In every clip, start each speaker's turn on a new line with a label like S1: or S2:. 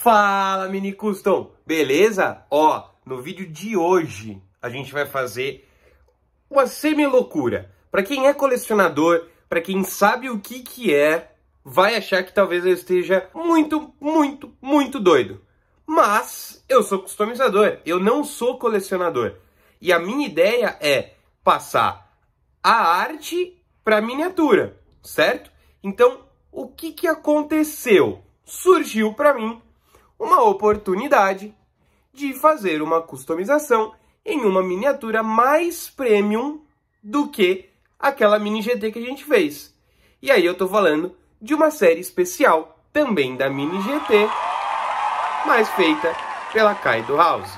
S1: Fala, mini custom! Beleza? Ó, no vídeo de hoje a gente vai fazer uma semi-loucura. Para quem é colecionador, para quem sabe o que que é, vai achar que talvez eu esteja muito, muito, muito doido. Mas eu sou customizador, eu não sou colecionador. E a minha ideia é passar a arte para miniatura, certo? Então, o que que aconteceu? Surgiu para mim uma oportunidade de fazer uma customização em uma miniatura mais premium do que aquela mini GT que a gente fez. E aí eu estou falando de uma série especial, também da mini GT, mas feita pela Kaido House.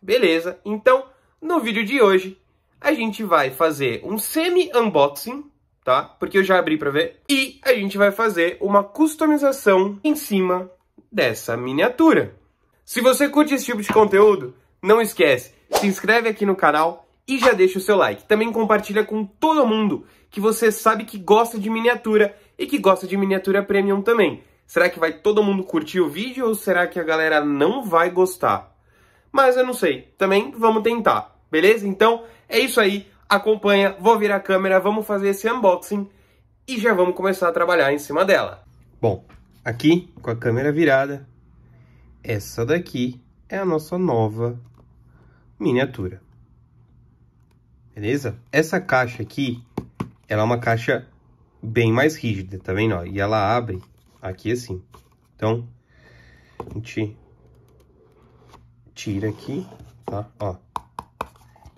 S1: Beleza? Então, no vídeo de hoje, a gente vai fazer um semi-unboxing, tá? Porque eu já abri para ver. E a gente vai fazer uma customização em cima dessa miniatura. Se você curte esse tipo de conteúdo, não esquece, se inscreve aqui no canal e já deixa o seu like. Também compartilha com todo mundo que você sabe que gosta de miniatura e que gosta de miniatura premium também. Será que vai todo mundo curtir o vídeo ou será que a galera não vai gostar? Mas eu não sei, também vamos tentar, beleza? Então é isso aí, acompanha, vou virar a câmera, vamos fazer esse unboxing e já vamos começar a trabalhar em cima dela. Bom, Aqui, com a câmera virada, essa daqui é a nossa nova miniatura. Beleza? Essa caixa aqui, ela é uma caixa bem mais rígida, tá vendo? Ó? E ela abre aqui assim. Então, a gente tira aqui, tá? Ó.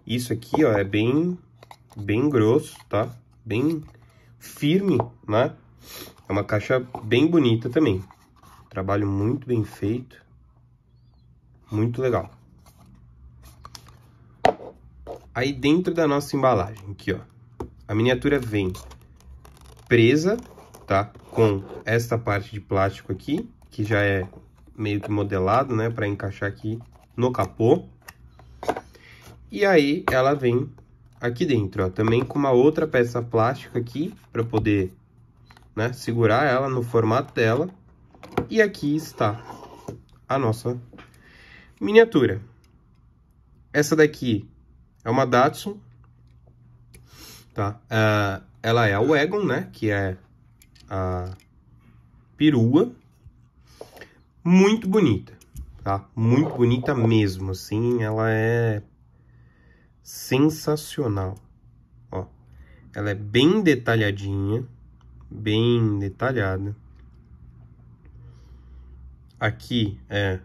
S1: Isso aqui, ó, é bem, bem grosso, tá? Bem firme, né? É uma caixa bem bonita também. Trabalho muito bem feito. Muito legal. Aí dentro da nossa embalagem, aqui ó, a miniatura vem presa, tá? Com esta parte de plástico aqui, que já é meio que modelado, né? Para encaixar aqui no capô. E aí ela vem aqui dentro, ó, também com uma outra peça plástica aqui para poder né? Segurar ela no formato dela. E aqui está a nossa miniatura. Essa daqui é uma Datsun, tá? Uh, ela é a Wagon, né? Que é a perua. Muito bonita, tá? Muito bonita mesmo, assim. Ela é sensacional, ó. Ela é bem detalhadinha bem detalhada. Aqui é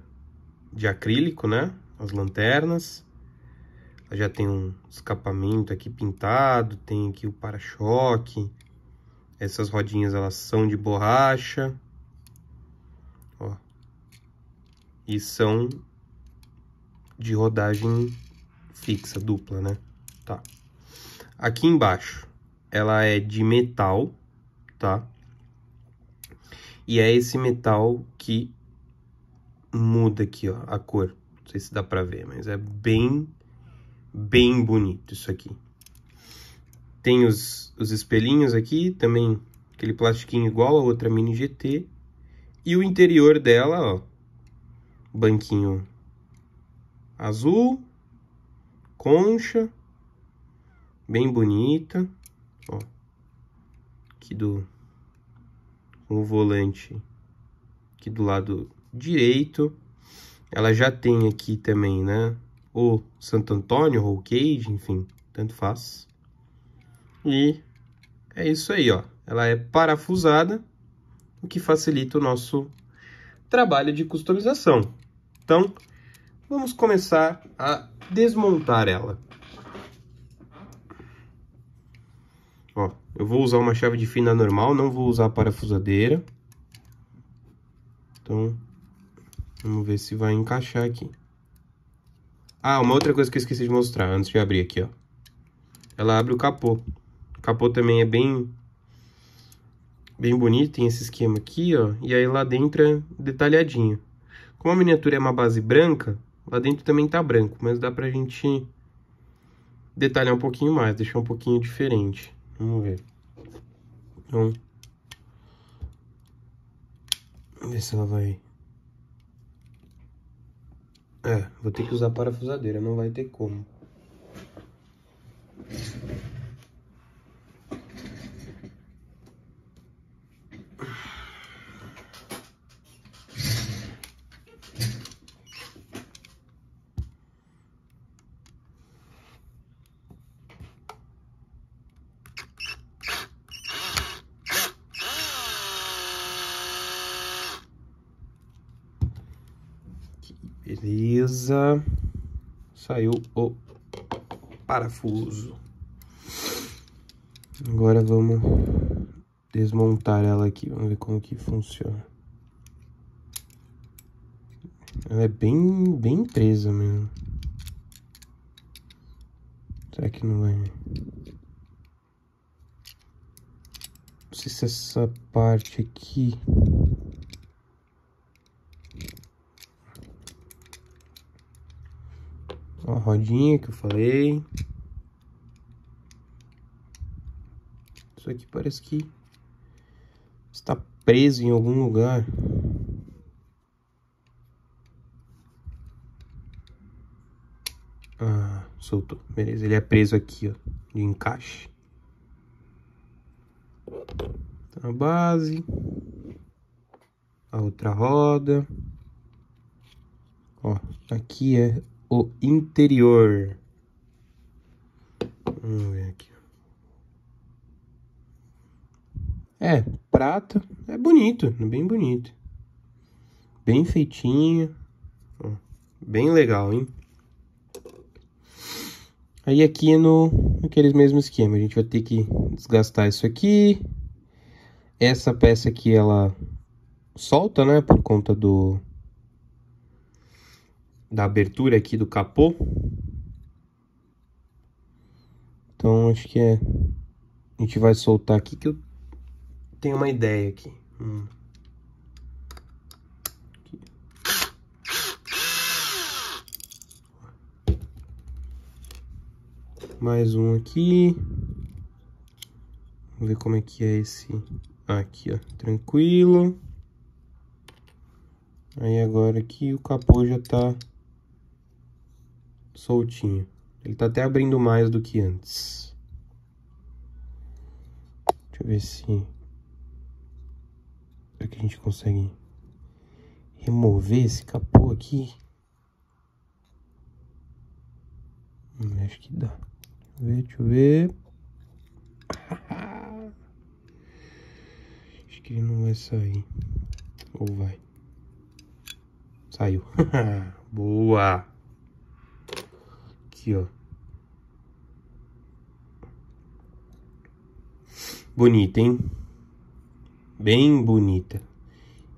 S1: de acrílico, né? As lanternas. já tem um escapamento aqui pintado, tem aqui o para-choque. Essas rodinhas elas são de borracha. Ó. E são de rodagem fixa, dupla, né? Tá. Aqui embaixo, ela é de metal, tá? E é esse metal que muda aqui, ó, a cor. Não sei se dá pra ver, mas é bem, bem bonito isso aqui. Tem os, os espelhinhos aqui, também aquele plastiquinho igual a outra Mini GT. E o interior dela, ó, banquinho azul, concha, bem bonita, ó aqui do o volante aqui do lado direito. Ela já tem aqui também, né? O Santo Antônio, o Cage, enfim, tanto faz. E é isso aí, ó. Ela é parafusada, o que facilita o nosso trabalho de customização. Então, vamos começar a desmontar ela. Eu vou usar uma chave de fenda normal, não vou usar parafusadeira. Então, vamos ver se vai encaixar aqui. Ah, uma outra coisa que eu esqueci de mostrar antes de abrir aqui, ó. Ela abre o capô. O capô também é bem bem bonito, tem esse esquema aqui, ó. E aí lá dentro é detalhadinho. Como a miniatura é uma base branca, lá dentro também tá branco, mas dá pra gente detalhar um pouquinho mais, deixar um pouquinho diferente. Vamos ver. Então, ver se ela vai... É, vou ter que usar parafusadeira, não vai ter como. Beleza. Saiu o parafuso. Agora vamos desmontar ela aqui. Vamos ver como que funciona. Ela é bem, bem presa mesmo. Será que não vai... Não sei se essa parte aqui... Uma rodinha que eu falei. Isso aqui parece que está preso em algum lugar. Ah, soltou. Beleza, ele é preso aqui, ó, de encaixe. Tá na base. A outra roda. Ó, aqui é o interior. Vamos ver aqui. É, prata. É bonito, bem bonito. Bem feitinho. Bem legal, hein? Aí aqui é no aqueles mesmo esquema, a gente vai ter que desgastar isso aqui. Essa peça aqui ela solta, né, por conta do da abertura aqui do capô. Então acho que é. A gente vai soltar aqui que eu tenho uma ideia aqui. Hum. Mais um aqui. Vamos ver como é que é esse. aqui, ó. Tranquilo. Aí agora aqui o capô já tá soltinho. Ele está até abrindo mais do que antes. Deixa eu ver se... Será é que a gente consegue remover esse capô aqui? Hum, acho que dá. Deixa eu ver, deixa eu ver. Acho que ele não vai sair. Ou vai. Saiu. Boa! Aqui, ó. Bonita, hein? Bem bonita.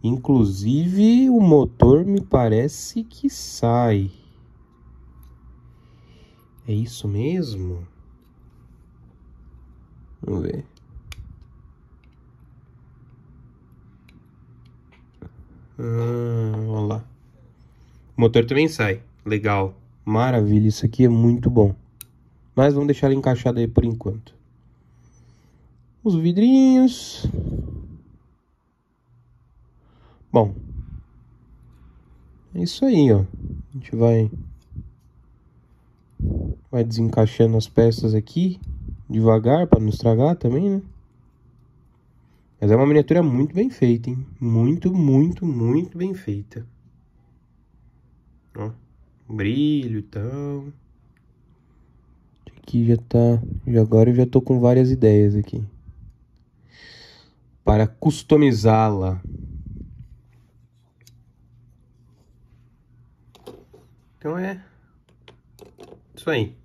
S1: Inclusive, o motor me parece que sai. É isso mesmo? Vamos ver. Ah, olha lá. O motor também sai. Legal. Maravilha, isso aqui é muito bom. Mas vamos deixar ele encaixado aí por enquanto. Os vidrinhos. Bom. É isso aí, ó. A gente vai... Vai desencaixando as peças aqui. Devagar, para não estragar também, né? Mas é uma miniatura muito bem feita, hein? Muito, muito, muito bem feita. Ó brilho e tal. Aqui já tá. Já agora eu já tô com várias ideias aqui. Para customizá-la. Então é. Isso aí.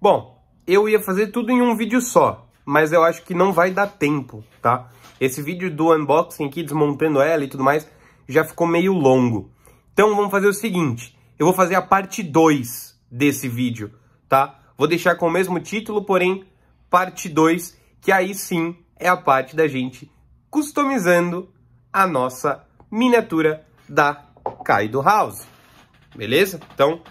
S1: Bom, eu ia fazer tudo em um vídeo só, mas eu acho que não vai dar tempo, tá? Esse vídeo do unboxing aqui, desmontando ela e tudo mais, já ficou meio longo. Então vamos fazer o seguinte, eu vou fazer a parte 2 desse vídeo, tá? Vou deixar com o mesmo título, porém, parte 2, que aí sim é a parte da gente customizando a nossa miniatura da Kaido House, beleza? Então,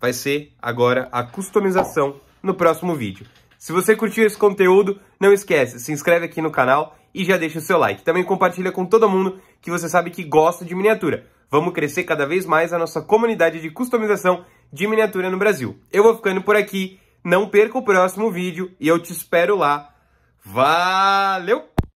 S1: vai ser agora a customização no próximo vídeo. Se você curtiu esse conteúdo, não esquece, se inscreve aqui no canal e já deixa o seu like. Também compartilha com todo mundo que você sabe que gosta de miniatura. Vamos crescer cada vez mais a nossa comunidade de customização de miniatura no Brasil. Eu vou ficando por aqui, não perca o próximo vídeo e eu te espero lá. Valeu!